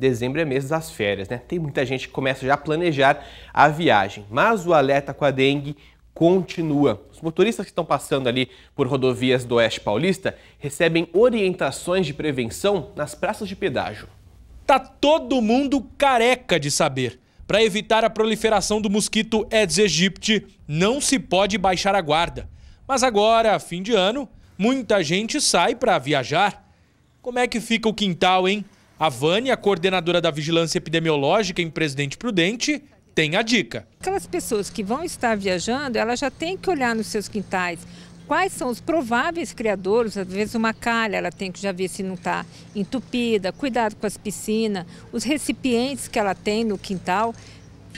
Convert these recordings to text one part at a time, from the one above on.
dezembro é mês das férias, né? Tem muita gente que começa já a planejar a viagem, mas o alerta com a dengue continua. Os motoristas que estão passando ali por rodovias do Oeste Paulista recebem orientações de prevenção nas praças de pedágio. Tá todo mundo careca de saber. Para evitar a proliferação do mosquito Aedes aegypti, não se pode baixar a guarda. Mas agora, fim de ano, muita gente sai para viajar. Como é que fica o quintal, hein? A Vânia, coordenadora da Vigilância Epidemiológica em Presidente Prudente, tem a dica. Aquelas pessoas que vão estar viajando, elas já têm que olhar nos seus quintais, quais são os prováveis criadores, às vezes uma calha, ela tem que já ver se não está entupida, cuidado com as piscinas, os recipientes que ela tem no quintal,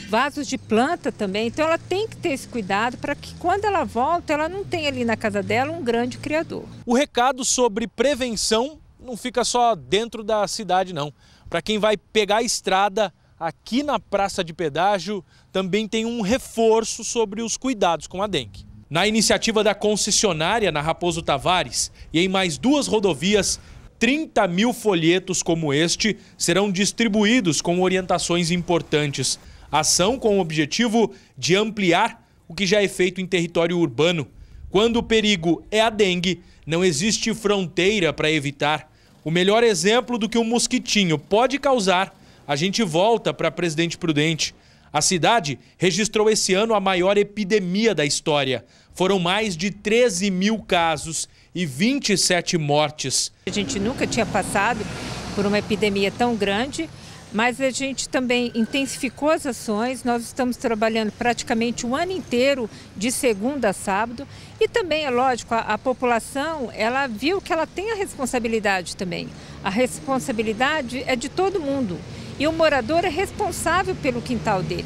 vasos de planta também. Então ela tem que ter esse cuidado para que quando ela volta, ela não tenha ali na casa dela um grande criador. O recado sobre prevenção não fica só dentro da cidade, não. Para quem vai pegar a estrada, aqui na Praça de Pedágio também tem um reforço sobre os cuidados com a dengue. Na iniciativa da concessionária na Raposo Tavares e em mais duas rodovias, 30 mil folhetos como este serão distribuídos com orientações importantes. Ação com o objetivo de ampliar o que já é feito em território urbano. Quando o perigo é a dengue, não existe fronteira para evitar o melhor exemplo do que um mosquitinho pode causar, a gente volta para Presidente Prudente. A cidade registrou esse ano a maior epidemia da história. Foram mais de 13 mil casos e 27 mortes. A gente nunca tinha passado por uma epidemia tão grande. Mas a gente também intensificou as ações, nós estamos trabalhando praticamente um ano inteiro, de segunda a sábado. E também, é lógico, a, a população, ela viu que ela tem a responsabilidade também. A responsabilidade é de todo mundo. E o morador é responsável pelo quintal dele.